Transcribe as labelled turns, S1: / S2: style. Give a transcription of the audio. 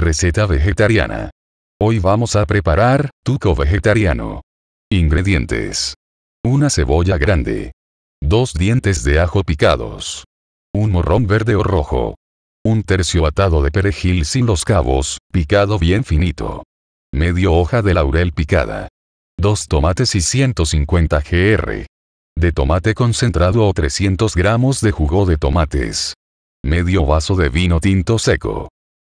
S1: Receta vegetariana. Hoy vamos a preparar, tuco vegetariano. Ingredientes. Una cebolla grande. Dos dientes de ajo picados. Un morrón verde o rojo. Un tercio atado de perejil sin los cabos, picado bien finito. Medio hoja de laurel picada. Dos tomates y 150 gr. De tomate concentrado o 300 gramos de jugo de tomates. Medio vaso de vino tinto seco